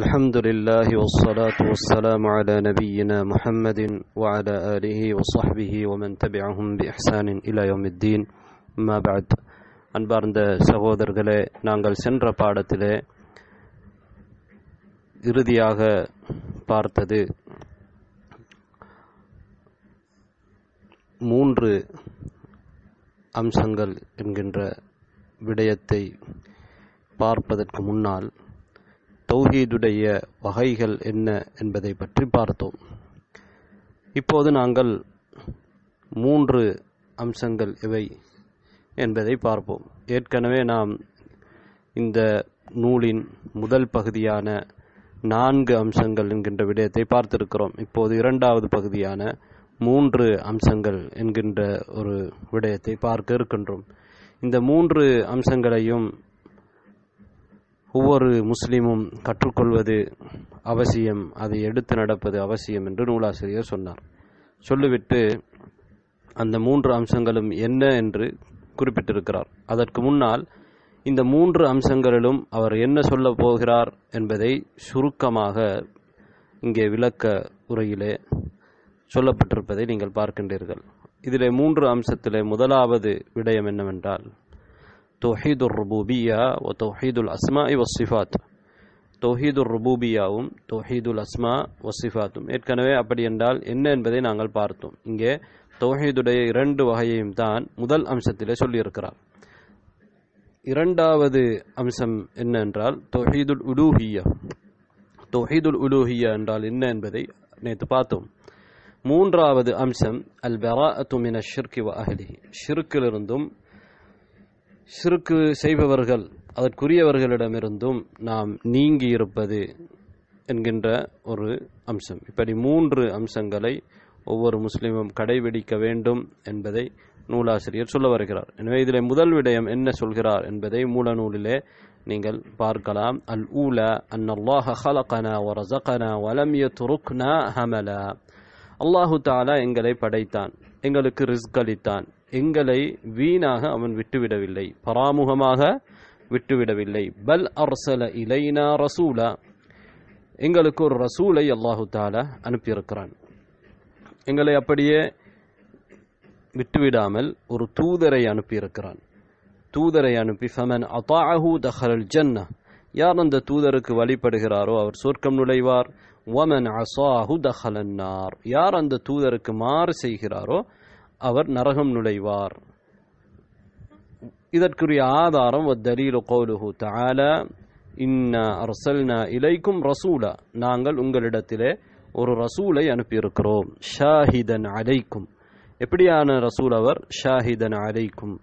الحمد لله والصلاة والسلام على نبينا محمد وعلى آله وصحبه ومن تبعهم بإحسان إلى يوم الدين ما بعد அன்பார்ந்த சகோதரர்களே நாங்கள் சென்ற பாடத்திலே இறுதியாக பார்த்தது மூன்று அம்சங்கள் என்கின்ற விடயத்தை பார்ப்பதற்கு முன்னால் தௌஹீதுடைய வகைகள் என்ன என்பதை பற்றி பார்த்தோம் இப்போது நாங்கள் மூன்று அம்சங்கள் இவை என்பதை பார்ப்போம் ஏற்கனவே நாம் இந்த நூலின் முதல் பகுதியான நான்கு அம்சங்கள் என்கின்ற விடயத்தை பார்த்திருக்கிறோம் இப்போது இரண்டாவது பகுதியான மூன்று அம்சங்கள் என்கின்ற ஒரு விடயத்தை பார்க்க இருக்கின்றோம் இந்த மூன்று அம்சங்களையும் ஒவ்வொரு முஸ்லீமும் கற்றுக்கொள்வது அவசியம் அதை எடுத்து நடப்பது அவசியம் என்று நூலாசிரியர் சொன்னார் சொல்லிவிட்டு அந்த மூன்று அம்சங்களும் என்ன என்று குறிப்பிட்டிருக்கிறார் அதற்கு முன்னால் இந்த மூன்று அம்சங்களிலும் அவர் என்ன சொல்ல போகிறார் என்பதை சுருக்கமாக இங்கே விளக்க உரையிலே சொல்லப்பட்டிருப்பதை நீங்கள் பார்க்கின்றீர்கள் இதிலே மூன்று அம்சத்திலே முதலாவது விடயம் என்னவென்றால் தௌஹீது ருபூபியா ஒ தௌஹீதுல் அஸ்மா இ வசிஃபாத் தௌஹீது ருபூபியாவும் தௌஹீதுல் அஸ்மா வசிஃபாத்தும் ஏற்கனவே அப்படி என்றால் என்ன என்பதை நாங்கள் பார்த்தோம் இங்கே தௌஹீதுடைய இரண்டு வகையையும் தான் முதல் அம்சத்திலே சொல்லியிருக்கிறார் இரண்டாவது அம்சம் என்னென்றால் தொஹீதுல் உலூஹியா தொஹீதுல் உலூஹியா என்றால் என்ன என்பதை நேற்று பார்த்தோம் மூன்றாவது அம்சம் அல் பெரா அத்துமின ஷிர்கி வ அஹ்லிஹி ஷிர்க்கிலிருந்தும் சிறுக்கு செய்பவர்கள் அதற்குரியவர்களிடமிருந்தும் நாம் நீங்கி இருப்பது என்கின்ற ஒரு அம்சம் இப்படி மூன்று அம்சங்களை ஒவ்வொரு முஸ்லீமும் கடைபிடிக்க வேண்டும் என்பதை நூலாசிரியர் சொல்ல வருகிறார் எனவே இதில் முதல் விடயம் என்ன சொல்கிறார் என்பதை மூல நூலிலே நீங்கள் பார்க்கலாம் அல் ஊல அன்னல்லாஹ ஹமலா அல்லாஹு தாலா எங்களை படைத்தான் எங்களுக்கு ரிஸ்க் அளித்தான் எங்களை வீணாக அவன் விட்டுவிடவில்லை பராமுகமாக விட்டுவிடவில்லை பல் அர்சல இலைனா ரசூலா எங்களுக்கு ஒரு ரசூலை அல்லாஹு தால அனுப்பியிருக்கிறான் எங்களை அப்படியே விட்டுவிடாமல் ஒரு தூதரை அனுப்பியிருக்கிறான் தூதரை அனுப்பி ஃபமன் அதாஹு தஹரல் ஜன்னா யார் அந்த தூதருக்கு வழிபடுகிறாரோ அவர் சொர்க்கம் நுழைவார் ஒமன் அசாஹு தஹலன்னார் யார் அந்த தூதருக்கு மாறு செய்கிறாரோ அவர் நரகம் நுழைவார் இதற்குரிய ஆதாரம் அரசல்னா இலைக்கும் ரசூலா நாங்கள் உங்களிடத்திலே ஒரு ரசூலை அனுப்பியிருக்கிறோம் ஷாஹிதன் அலைக்கும் எப்படியான ரசூல் அவர் ஷாஹிதன் அலைக்கும்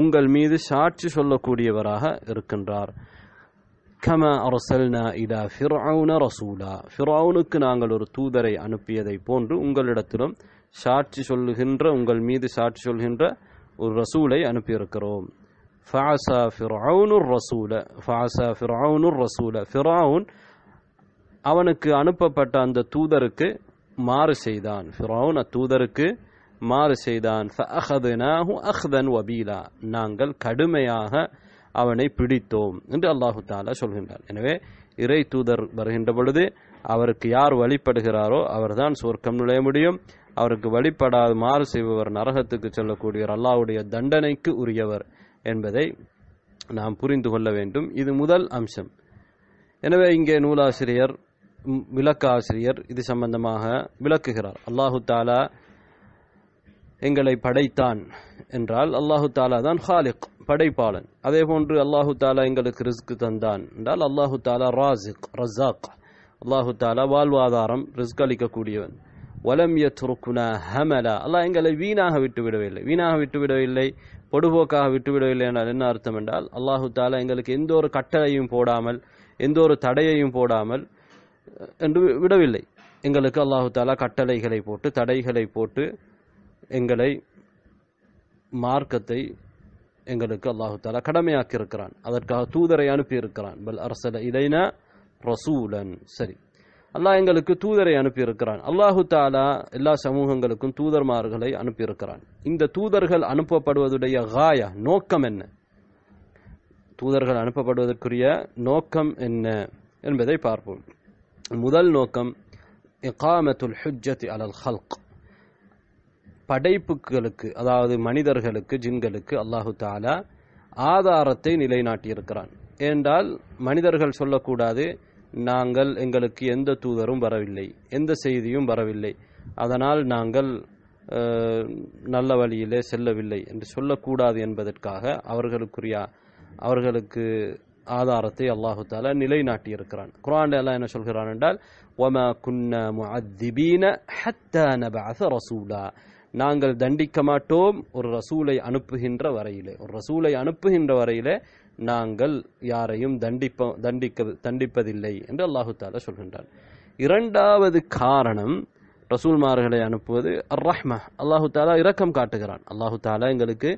உங்கள் மீது சாட்சி சொல்லக்கூடியவராக இருக்கின்றார் கம அரசல்னா இலா ஃபிர்அவுன ரசூலா ஃபிர்அவுனுக்கு நாங்கள் ஒரு தூதரை அனுப்பியதை போன்று உங்களிடத்திலும் சாட்சி சொல்லுகின்ற உங்கள் மீது சாட்சி சொல்கின்ற ஒரு ரசூலை அனுப்பியிருக்கிறோம் ஃபாசா ஃபிரவுனுர் ரசூல ஃபாசா ஃபிரவுனுர் ரசூல ஃபிரவுன் அவனுக்கு அனுப்பப்பட்ட அந்த தூதருக்கு மாறு செய்தான் ஃபிரவுன் அத்தூதருக்கு மாறு செய்தான் வபீலா நாங்கள் கடுமையாக அவனை பிடித்தோம் என்று அல்லாஹு தாலா சொல்கின்றார் எனவே இறை தூதர் வருகின்ற பொழுது அவருக்கு யார் வழிபடுகிறாரோ அவர்தான் சொர்க்கம் நுழைய முடியும் அவருக்கு வழிபடாது மாறு செய்பவர் நரகத்துக்கு செல்லக்கூடியவர் அல்லாவுடைய தண்டனைக்கு உரியவர் என்பதை நாம் புரிந்து கொள்ள வேண்டும் இது முதல் அம்சம் எனவே இங்கே நூலாசிரியர் விளக்காசிரியர் ஆசிரியர் இது சம்பந்தமாக விளக்குகிறார் அல்லாஹு தாலா எங்களை படைத்தான் என்றால் அல்லாஹு தாலா தான் ஹாலிக் படைப்பாளன் அதே போன்று அல்லாஹு தாலா எங்களுக்கு ரிஸ்க் தந்தான் என்றால் அல்லாஹு தாலா ராசிக் ரசாக் அல்லாஹு தாலா வாழ்வாதாரம் ரிஸ்க் அளிக்கக்கூடியவன் வலம் யத்ருக்குனா ஹமலா அல்லாஹ் எங்களை வீணாக விட்டுவிடவில்லை வீணாக விட்டுவிடவில்லை பொடுபோக்காக விட்டுவிடவில்லை என்றால் என்ன அர்த்தம் என்றால் அல்லாஹு தாலா எங்களுக்கு எந்த ஒரு கட்டளையும் போடாமல் எந்த ஒரு தடையையும் போடாமல் என்று விடவில்லை எங்களுக்கு அல்லாஹு தாலா கட்டளைகளை போட்டு தடைகளை போட்டு எங்களை மார்க்கத்தை எங்களுக்கு அல்லாஹு தாலா கடமையாக்கி இருக்கிறான் அதற்காக தூதரை அனுப்பியிருக்கிறான் பல் அரசல இதைனா ரசூலன் சரி அல்லாஹ் எங்களுக்கு தூதரை அனுப்பியிருக்கிறான் அல்லாஹு தாலா எல்லா சமூகங்களுக்கும் தூதர்மார்களை அனுப்பியிருக்கிறான் இந்த தூதர்கள் அனுப்பப்படுவதுடைய காயா நோக்கம் என்ன தூதர்கள் அனுப்பப்படுவதற்குரிய நோக்கம் என்ன என்பதை பார்ப்போம் முதல் நோக்கம் இகாமத்துல் ஹுஜத் அலல் ஹல்க் படைப்புகளுக்கு அதாவது மனிதர்களுக்கு ஜின்களுக்கு அல்லாஹு தாலா ஆதாரத்தை நிலைநாட்டியிருக்கிறான் ஏன்றால் மனிதர்கள் சொல்லக்கூடாது நாங்கள் எங்களுக்கு எந்த தூதரும் வரவில்லை எந்த செய்தியும் வரவில்லை அதனால் நாங்கள் நல்ல வழியிலே செல்லவில்லை என்று சொல்லக்கூடாது என்பதற்காக அவர்களுக்குரிய அவர்களுக்கு ஆதாரத்தை அல்லாஹு தால நிலைநாட்டியிருக்கிறான் குரான் எல்லாம் என்ன சொல்கிறான் என்றால் ஒம குன்ன முஅத்திபீன ரசூலா நாங்கள் தண்டிக்க மாட்டோம் ஒரு ரசூலை அனுப்புகின்ற வரையிலே ஒரு ரசூலை அனுப்புகின்ற வரையிலே நாங்கள் யாரையும் தண்டிப்போம் தண்டிக்க தண்டிப்பதில்லை என்று அல்லாஹு தாலா சொல்கின்றான் இரண்டாவது காரணம் ரசூல்மார்களை அனுப்புவது ரஹ்மா அல்லாஹு தாலா இரக்கம் காட்டுகிறான் அல்லாஹு தாலா எங்களுக்கு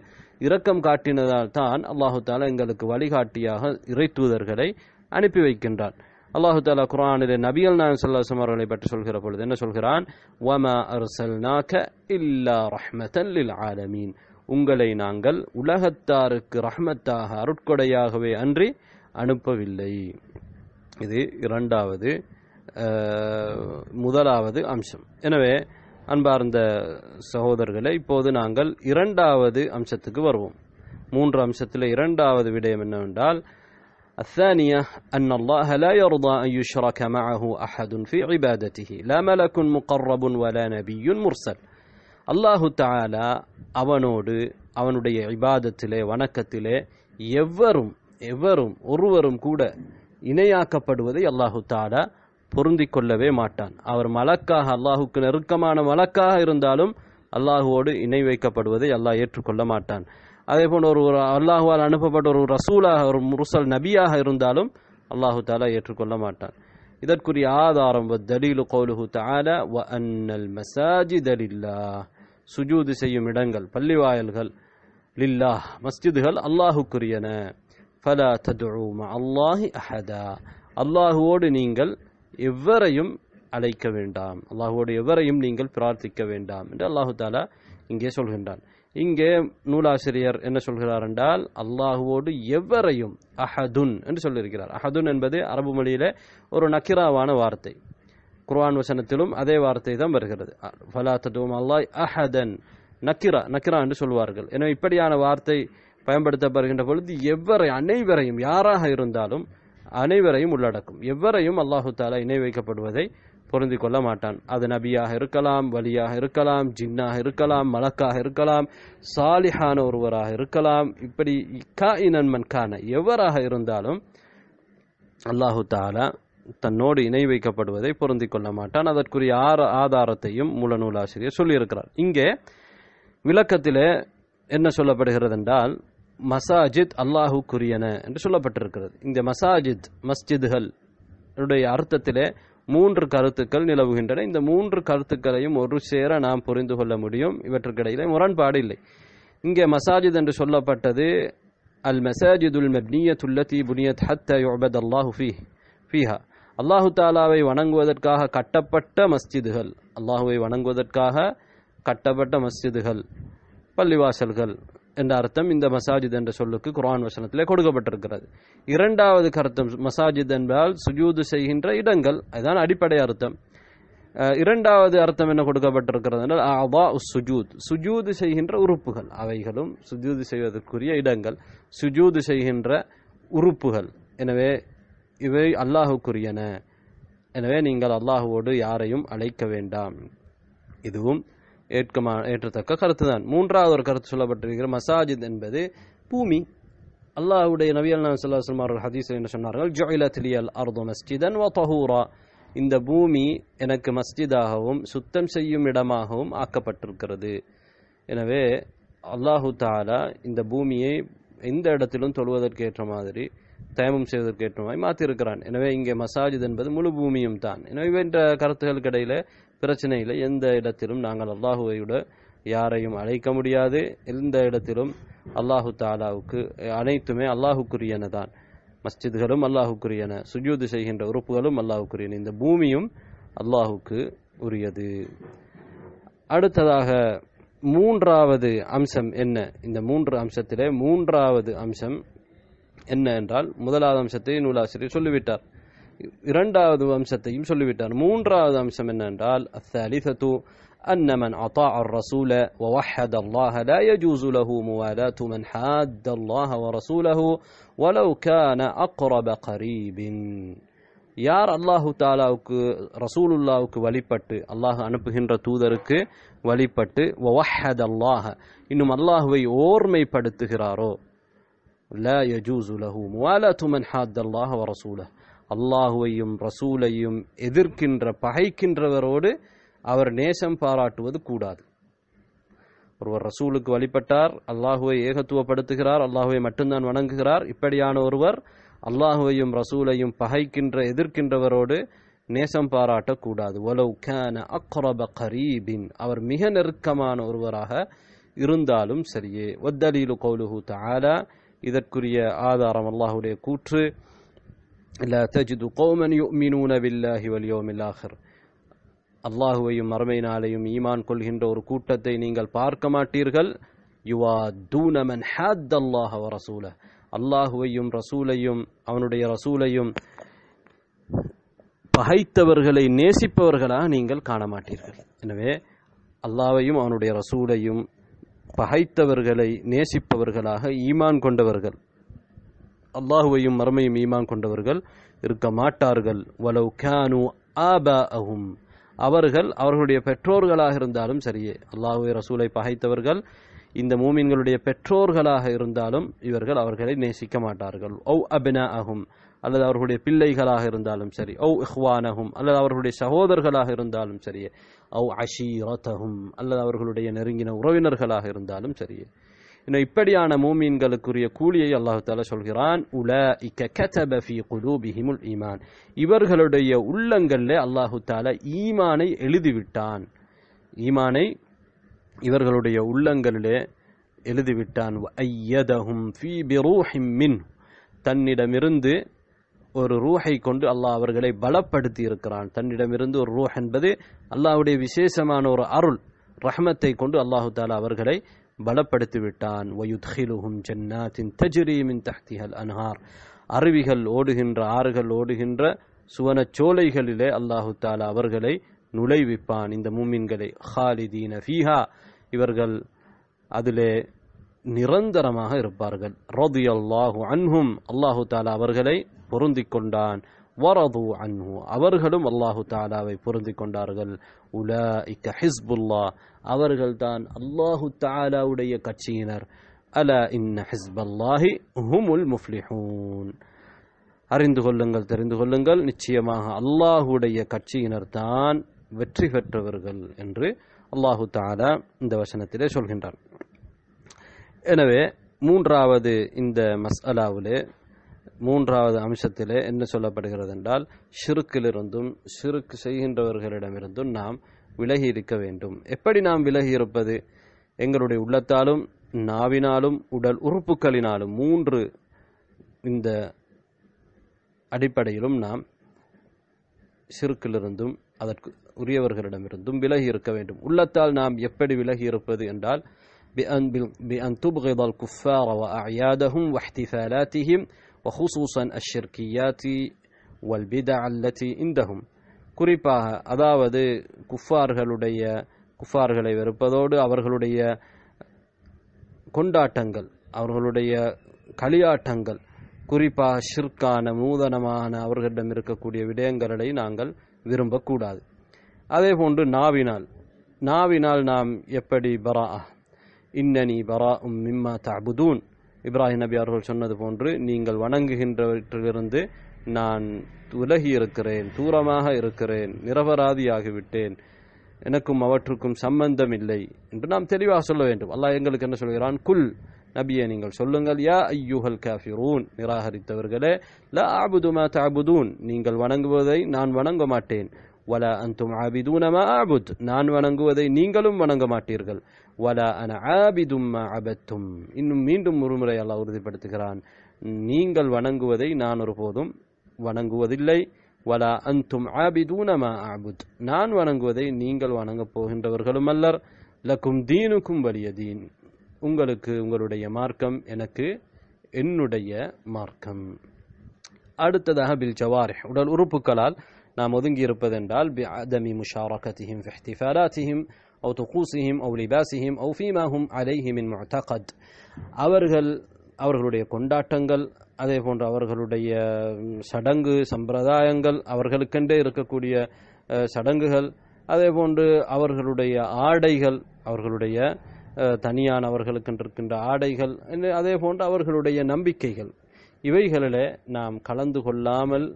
இரக்கம் காட்டினதால் தான் அல்லாஹு தாலா எங்களுக்கு வழிகாட்டியாக இறை தூதர்களை அனுப்பி வைக்கின்றான் அல்லாஹு தாலா குரானிலே நபியல் நான் சல்லாசம் அவர்களை பற்றி சொல்கிற பொழுது என்ன சொல்கிறான் வமா அர்சல்நாக்க இல்லா ரஹ்மதன் லில் ஆலமீன் உங்களை நாங்கள் உலகத்தாருக்கு ரஹ்மத்தாக அருட்கொடையாகவே அன்றி அனுப்பவில்லை இது இரண்டாவது முதலாவது அம்சம் எனவே அன்பார்ந்த சகோதரர்களை இப்போது நாங்கள் இரண்டாவது அம்சத்துக்கு வருவோம் மூன்று அம்சத்தில் இரண்டாவது விடயம் என்னவென்றால் الثانية أن الله لا يرضى أن يشرك معه أحد في عبادته لا ملك مقرب ولا نبي مرسل அல்லாஹு தாலா அவனோடு அவனுடைய இபாதத்திலே வணக்கத்திலே எவரும் எவரும் ஒருவரும் கூட இணையாக்கப்படுவதை அல்லாஹு தாலா பொருந்தி கொள்ளவே மாட்டான் அவர் மலக்காக அல்லாஹுக்கு நெருக்கமான மலக்காக இருந்தாலும் அல்லாஹுவோடு இணை வைக்கப்படுவதை அல்லாஹ் ஏற்றுக்கொள்ள மாட்டான் அதே போல் ஒரு அல்லாஹுவால் அனுப்பப்பட்ட ஒரு ரசூலாக ஒரு முருசல் நபியாக இருந்தாலும் அல்லாஹு தாலா ஏற்றுக்கொள்ள மாட்டான் இதற்குரிய ஆதாரம் தலீலு கௌலுஹு தாலா வ அன்னல் மசாஜி தலில்லா சுஜூது செய்யும் இடங்கள் பள்ளிவாயல்கள் லில்லா மஸ்ஜிதுகள் அல்லாஹுக்குரியன ஃபலா ததுமா அல்லாஹி அஹதா அல்லாஹுவோடு நீங்கள் எவரையும் அழைக்க வேண்டாம் அல்லாஹுவோடு எவரையும் நீங்கள் பிரார்த்திக்க வேண்டாம் என்று அல்லாஹு தாலா இங்கே சொல்கின்றான் இங்கே நூலாசிரியர் என்ன சொல்கிறார் என்றால் அல்லாஹுவோடு எவரையும் அஹதுன் என்று சொல்லியிருக்கிறார் அஹதுன் என்பது அரபு மொழியிலே ஒரு நக்கிராவான வார்த்தை குர்ஆன் வசனத்திலும் அதே வார்த்தை தான் வருகிறது ஃபலா ததுவும் அல்லாய் அஹதன் நக்கிரா நக்கிரா என்று சொல்வார்கள் எனவே இப்படியான வார்த்தை பயன்படுத்தப்படுகின்ற பொழுது எவ்வரை அனைவரையும் யாராக இருந்தாலும் அனைவரையும் உள்ளடக்கும் எவ்வரையும் அல்லாஹு தாலா இணை வைக்கப்படுவதை பொருந்தி கொள்ள மாட்டான் அது நபியாக இருக்கலாம் வலியாக இருக்கலாம் ஜின்னாக இருக்கலாம் மலக்காக இருக்கலாம் சாலிஹான ஒருவராக இருக்கலாம் இப்படி கா இனன்மன் கான எவராக இருந்தாலும் அல்லாஹு தாலா தன்னோடு இணை வைக்கப்படுவதை பொருந்தி கொள்ள மாட்டான் அதற்குரிய ஆற ஆதாரத்தையும் மூலநூல் ஆசிரியர் சொல்லியிருக்கிறார் இங்கே விளக்கத்திலே என்ன சொல்லப்படுகிறது என்றால் மசாஜித் அல்லாஹுக்குரியன என்று சொல்லப்பட்டிருக்கிறது இந்த மசாஜித் மஸ்ஜித்கள் அர்த்தத்திலே மூன்று கருத்துக்கள் நிலவுகின்றன இந்த மூன்று கருத்துக்களையும் ஒரு சேர நாம் புரிந்து கொள்ள முடியும் இவற்றுக்கிடையிலே முரண்பாடு இல்லை இங்கே மசாஜித் என்று சொல்லப்பட்டது அல் மசாஜிதுல் மப்னியத்துல்லதி புனியத் ஹத்த அல்லாஹு ஃபீஹா அல்லாஹு தாலாவை வணங்குவதற்காக கட்டப்பட்ட மஸ்ஜிதுகள் அல்லாஹுவை வணங்குவதற்காக கட்டப்பட்ட மஸ்ஜிதுகள் பள்ளிவாசல்கள் என்ற அர்த்தம் இந்த மசாஜித் என்ற சொல்லுக்கு குரான் வசனத்திலே கொடுக்கப்பட்டிருக்கிறது இரண்டாவது கருத்தம் மசாஜித் என்றால் சுஜூது செய்கின்ற இடங்கள் அதுதான் அடிப்படை அர்த்தம் இரண்டாவது அர்த்தம் என்ன கொடுக்கப்பட்டிருக்கிறது என்றால் அவா சுஜூத் சுஜூது செய்கின்ற உறுப்புகள் அவைகளும் சுஜூது செய்வதற்குரிய இடங்கள் சுஜூது செய்கின்ற உறுப்புகள் எனவே இவை அல்லாஹுக்குரியன எனவே நீங்கள் அல்லாஹுவோடு யாரையும் அழைக்க வேண்டாம் இதுவும் ஏற்கமா ஏற்றத்தக்க கருத்து தான் மூன்றாவது ஒரு கருத்து சொல்லப்பட்டிருக்கிற மசாஜித் என்பது பூமி அல்லாஹுடைய நவியல் நான் சொல்லாஸ்லம் அவர்கள் என்ன சொன்னார்கள் ஜொயிலத்லியல் அர்தோ மஸ்ஜிதன் வ இந்த பூமி எனக்கு மஸ்ஜிதாகவும் சுத்தம் செய்யும் இடமாகவும் ஆக்கப்பட்டிருக்கிறது எனவே அல்லாஹு தாலா இந்த பூமியை எந்த இடத்திலும் தொழுவதற்கேற்ற மாதிரி தயமம் செய்வதற்கு ஏற்றமாய் மாற்றியிருக்கிறான் எனவே இங்கே மசாஜித் என்பது முழு பூமியும் தான் எனவே இவன்ற கருத்துகளுக்கு இடையில் பிரச்சனை இல்லை எந்த இடத்திலும் நாங்கள் அல்லாஹுவையோட யாரையும் அழைக்க முடியாது எந்த இடத்திலும் அல்லாஹு தாலாவுக்கு அனைத்துமே அல்லாஹுக்குரியன தான் மஸ்ஜித்களும் அல்லாஹுக்குரியன சுஜூது செய்கின்ற உறுப்புகளும் அல்லாஹுக்குரியன இந்த பூமியும் அல்லாஹுக்கு உரியது அடுத்ததாக மூன்றாவது அம்சம் என்ன இந்த மூன்று அம்சத்திலே மூன்றாவது அம்சம் என்ன என்றால் முதலாவது அம்சத்தை நூலாசிரியர் சொல்லிவிட்டார் இரண்டாவது அம்சத்தையும் சொல்லிவிட்டார் மூன்றாவது அம்சம் என்னவென்றால் الثالثة أن من أطاع الرسول ووحد الله لا يجوز له موالاة من حاد الله ورسوله ولو كان أقرب قريب யார் அல்லாஹு தாலாவுக்கு ரசூலுல்லாவுக்கு வழிபட்டு அல்லாஹ் அனுப்புகின்ற தூதருக்கு வழிபட்டு ஒஹத் அல்லாஹ இன்னும் அல்லாஹுவை ஓர்மைப்படுத்துகிறாரோ லா யஜூசு லஹு முவாலாத்து மன் ஹாத் அல்லாஹ் ரசூல அல்லாஹுவையும் ரசூலையும் எதிர்க்கின்ற பகைக்கின்றவரோடு அவர் நேசம் பாராட்டுவது கூடாது ஒருவர் ரசூலுக்கு வழிபட்டார் அல்லாஹுவை ஏகத்துவப்படுத்துகிறார் அல்லாஹுவை மட்டும்தான் வணங்குகிறார் இப்படியான ஒருவர் அல்லாஹுவையும் ரசூலையும் பகைக்கின்ற எதிர்க்கின்றவரோடு நேசம் பாராட்டக்கூடாது ஒலவ் கேன அக்ரப கரீபின் அவர் மிக நெருக்கமான ஒருவராக இருந்தாலும் சரியே ஒத்தலீலு கௌலுஹு தாலா இதற்குரிய ஆதாரம் அல்லாஹுடைய கூற்று லா தஜிது கோமன் யுமினூன பில்லாஹி வலியோ ஆஹர் அல்லாஹுவையும் மறுமை ஈமான் கொள்கின்ற ஒரு கூட்டத்தை நீங்கள் பார்க்க மாட்டீர்கள் யுவா தூனமன் ஹேத் அல்லாஹ ரசூல அல்லாஹுவையும் ரசூலையும் அவனுடைய ரசூலையும் பகைத்தவர்களை நேசிப்பவர்களாக நீங்கள் காண மாட்டீர்கள் எனவே அல்லாவையும் அவனுடைய ரசூலையும் பகைத்தவர்களை நேசிப்பவர்களாக ஈமான் கொண்டவர்கள் அல்லாஹுவையும் மறுமையும் ஈமான் கொண்டவர்கள் இருக்க மாட்டார்கள் வலவு கேனு ஆபா அகும் அவர்கள் அவர்களுடைய பெற்றோர்களாக இருந்தாலும் சரியே அல்லாஹுவை ரசூலை பகைத்தவர்கள் இந்த மூமின்களுடைய பெற்றோர்களாக இருந்தாலும் இவர்கள் அவர்களை நேசிக்க மாட்டார்கள் ஓ அபினா ஆகும் அல்லது அவர்களுடைய பிள்ளைகளாக இருந்தாலும் சரி ஓ இஹ்வானகும் அல்லது அவர்களுடைய சகோதரர்களாக இருந்தாலும் சரியே ஓ அஷீரத்தகும் அல்லது அவர்களுடைய நெருங்கின உறவினர்களாக இருந்தாலும் சரியே இன்னும் இப்படியான மூமீன்களுக்குரிய கூலியை அல்லாஹு தாலா சொல்கிறான் உல இக்கி கதப ஃபி குலூபிஹிமுல் ஈமான் இவர்களுடைய உள்ளங்களில் அல்லாஹு தாலா ஈமானை எழுதிவிட்டான் ஈமானை இவர்களுடைய உள்ளங்களிலே எழுதிவிட்டான் ஐயதஹும் ஃபி பிரூஹிம் மின் தன்னிடமிருந்து ஒரு ரூஹை கொண்டு அல்லாஹ் அவர்களை பலப்படுத்தி இருக்கிறான் தன்னிடமிருந்து ஒரு ரூஹ் என்பது அல்லாஹுடைய விசேஷமான ஒரு அருள் ரஹமத்தை கொண்டு அல்லாஹு தாலா அவர்களை பலப்படுத்தி விட்டான் வயுத்ஹிலுகும் அன்ஹார் அருவிகள் ஓடுகின்ற ஆறுகள் ஓடுகின்ற சோலைகளிலே அல்லாஹு தாலா அவர்களை நுழைவிப்பான் இந்த மூமின்களை ஹாலிதீன ஃபீஹா இவர்கள் அதிலே நிரந்தரமாக இருப்பார்கள் ரது அல்லாஹு அன்ஹும் அல்லாஹு தாலா அவர்களை பொருந்தி கொண்டான் வரது அன்ஹு அவர்களும் அல்லாஹு தாலாவை பொருந்தி கொண்டார்கள் உல இக்க ஹிஸ்புல்லா அவர்கள்தான் அல்லாஹு தாலாவுடைய கட்சியினர் அல இன்ன ஹிஸ்பல்லாஹி ஹுமுல் முஃப்லிஹூன் அறிந்து கொள்ளுங்கள் தெரிந்து கொள்ளுங்கள் நிச்சயமாக அல்லாஹுடைய கட்சியினர் தான் வெற்றி பெற்றவர்கள் என்று அல்லாஹு தாலா இந்த வசனத்திலே சொல்கின்றார் எனவே மூன்றாவது இந்த மசாலாவிலே மூன்றாவது அம்சத்திலே என்ன சொல்லப்படுகிறது என்றால் சிறுக்கிலிருந்தும் சிறுக்கு செய்கின்றவர்களிடமிருந்தும் நாம் விலகி இருக்க வேண்டும் எப்படி நாம் விலகி இருப்பது எங்களுடைய உள்ளத்தாலும் நாவினாலும் உடல் உறுப்புகளினாலும் மூன்று இந்த அடிப்படையிலும் நாம் சிறுக்கிலிருந்தும் அதற்கு உரியவர்களிடமிருந்தும் விலகி இருக்க வேண்டும் உள்ளத்தால் நாம் எப்படி விலகி இருப்பது என்றால் بأن, بأن تبغض الكفار وأعيادهم واحتفالاتهم وخصوصا الشركيات والبدع التي عندهم குறிப்பாக அதாவது குஃபார்களுடைய குஃபார்களை வெறுப்பதோடு அவர்களுடைய கொண்டாட்டங்கள் அவர்களுடைய களியாட்டங்கள் குறிப்பாக ஷிற்கான நூதனமான அவர்களிடம் இருக்கக்கூடிய விடயங்களை நாங்கள் விரும்பக்கூடாது அதே போன்று நாவினால் நாவினால் நாம் எப்படி பரா இன்னனி பரா உம் மிம்மா தபுதூன் இப்ராஹிம் நபி அவர்கள் சொன்னது போன்று நீங்கள் வணங்குகின்றவற்றிலிருந்து நான் உலகி இருக்கிறேன் தூரமாக இருக்கிறேன் நிரபராதியாகிவிட்டேன் எனக்கும் அவற்றுக்கும் சம்பந்தம் இல்லை என்று நாம் தெளிவாக சொல்ல வேண்டும் அல்லா எங்களுக்கு என்ன சொல்கிறான் குல் நபியை நீங்கள் சொல்லுங்கள் யா ஐயூஹல் காஃபிரூன் நிராகரித்தவர்களே ல ஆபுதுமா தாபுதூன் நீங்கள் வணங்குவதை நான் வணங்க மாட்டேன் வல அந்தும் ஆபிதூனமா ஆபுத் நான் வணங்குவதை நீங்களும் வணங்க மாட்டீர்கள் வலா அன ஆபிதும் அபத்தும் இன்னும் மீண்டும் ஒருமுறை அல்லாஹ் உறுதிப்படுத்துகிறான் நீங்கள் வணங்குவதை நான் ஒருபோதும் வணங்குவதில்லை வலா அந்தும் ஆபிதூனமா ஆபுத் நான் வணங்குவதை நீங்கள் வணங்கப் போகின்றவர்களும் அல்லர் லக்கும் தீனுக்கும் வலிய தீன் உங்களுக்கு உங்களுடைய மார்க்கம் எனக்கு என்னுடைய மார்க்கம் அடுத்ததாக பில் ஜவாரி உடல் உறுப்புகளால் நாம் ஒதுங்கி இருப்பதென்றால் பி அதமி முஷாரகத்திஹிம் ஃபெஹ்திஃபாராத்திஹிம் அவ் طقوسهم أو لباسهم أو فيما هم عليه من அவர்கள் அவர்களுடைய கொண்டாட்டங்கள் அதே போன்று அவர்களுடைய சடங்கு சம்பிரதாயங்கள் அவர்களுக்கென்றே இருக்கக்கூடிய சடங்குகள் அதே போன்று அவர்களுடைய ஆடைகள் அவர்களுடைய தனியான அவர்களுக்கென்று இருக்கின்ற ஆடைகள் அதே போன்று அவர்களுடைய நம்பிக்கைகள் இவைகளிலே நாம் கலந்து கொள்ளாமல்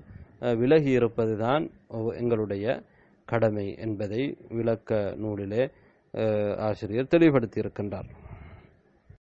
விலகி இருப்பது தான் எங்களுடைய கடமை என்பதை விளக்க நூலிலே ஆசிரியர் தெளிவுபடுத்தியிருக்கின்றார்